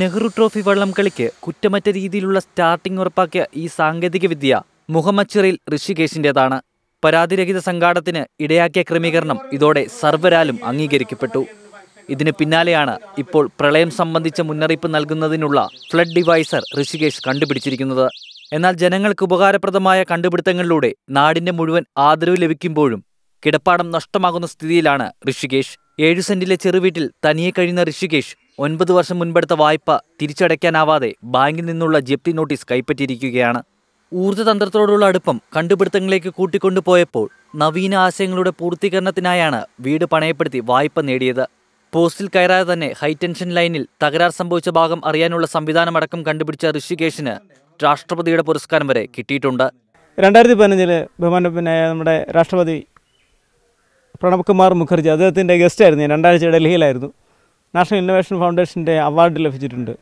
Nehru trophy കളിക്ക് കുറ്റമറ്റ രീതിയിലുള്ള സ്റ്റാർട്ടിംഗ് ഉറപ്പാക്കിയ ഈ സാങ്കേതികവിദ്യ മുഹമ്മദ് ചിറയിൽ ഋഷികേശിൻ്റേതാണ് പരാതിരഹിത സംഘാടത്തിന് ഇടയാക്കിയ ക്രമീകരണം ഇതോടെ സർവരാലും അംഗീകരിക്കപ്പെട്ടു ഇതിന് പിന്നാലെയാണ് ഇപ്പോൾ പ്രളയം സംബന്ധിച്ച മുന്നറിയിപ്പ് നൽകുന്നതിനുള്ള ഫ്ലഡ് ഡിവൈസർ ഋഷികേശ് കണ്ടുപിടിച്ചിരിക്കുന്നത് എന്നാൽ ജനങ്ങൾക്ക് ഉപകാരപ്രദമായ കണ്ടുപിടുത്തങ്ങളിലൂടെ നാടിന്റെ മുഴുവൻ ആദരവ് ലഭിക്കുമ്പോഴും കിടപ്പാടം നഷ്ടമാകുന്ന സ്ഥിതിയിലാണ് ഋഷികേഷ് ഏഴു സെന്റിലെ ചെറുവീട്ടിൽ തനിയെ കഴിയുന്ന ഋഷികേഷ് ഒൻപത് വർഷം മുൻപെടുത്ത വായ്പ തിരിച്ചടയ്ക്കാനാവാതെ ബാങ്കിൽ നിന്നുള്ള ജപ്തി നോട്ടീസ് കൈപ്പറ്റിയിരിക്കുകയാണ് ഊർജ്ജതന്ത്രത്തോടുള്ള അടുപ്പം കണ്ടുപിടുത്തങ്ങളിലേക്ക് കൂട്ടിക്കൊണ്ടുപോയപ്പോൾ നവീന ആശയങ്ങളുടെ പൂർത്തീകരണത്തിനായാണ് വീട് പണയപ്പെടുത്തി വായ്പ നേടിയത് പോസ്റ്റിൽ കയറാതെ തന്നെ ഹൈടെൻഷൻ ലൈനിൽ തകരാർ സംഭവിച്ച ഭാഗം അറിയാനുള്ള സംവിധാനമടക്കം കണ്ടുപിടിച്ച ഋഷികേഷിന് രാഷ്ട്രപതിയുടെ പുരസ്കാരം വരെ കിട്ടിയിട്ടുണ്ട് രണ്ടായിരത്തി പതിനഞ്ചില് ബഹുമാന നമ്മുടെ രാഷ്ട്രപതി പ്രണബ് കുമാർ മുഖർജി അദ്ദേഹത്തിൻ്റെ ആയിരുന്നു ഞാൻ രണ്ടാഴ്ച ഡൽഹിയിലായിരുന്നു നാഷണൽ ഇന്നോവേഷൻ ഫൗണ്ടേഷൻ്റെ അവാർഡ് ലഭിച്ചിട്ടുണ്ട്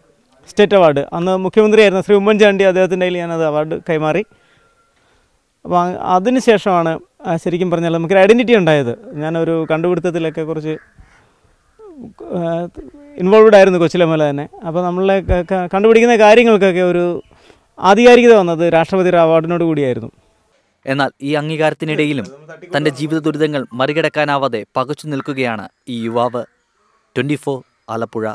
സ്റ്റേറ്റ് അവാർഡ് അന്ന് മുഖ്യമന്ത്രിയായിരുന്ന ശ്രീ ഉമ്മൻചാണ്ടി അദ്ദേഹത്തിൻ്റെ കയ്യിൽ ഞാനത് അവാർഡ് കൈമാറി അപ്പോൾ അതിനുശേഷമാണ് ശേഷമാണ് ശരിക്കും പറഞ്ഞാൽ നമുക്കൊരു ഐഡൻറ്റിറ്റി ഉണ്ടായത് ഞാനൊരു കണ്ടുപിടുത്തത്തിലൊക്കെ കുറച്ച് ഇൻവോൾവ്ഡ് ആയിരുന്നു കൊച്ചിലെ മേലെ തന്നെ അപ്പോൾ നമ്മളെ കണ്ടുപിടിക്കുന്ന കാര്യങ്ങൾക്കൊക്കെ ഒരു ആധികാരികത വന്നത് രാഷ്ട്രപതിയുടെ അവാർഡിനോട് കൂടിയായിരുന്നു എന്നാൽ ഈ അംഗീകാരത്തിനിടയിലും തന്റെ ജീവിത ദുരിതങ്ങൾ മറികടക്കാനാവാതെ പകച്ചു നിൽക്കുകയാണ് ഈ യുവാവ് ട്വൻറ്റി ആലപ്പുഴ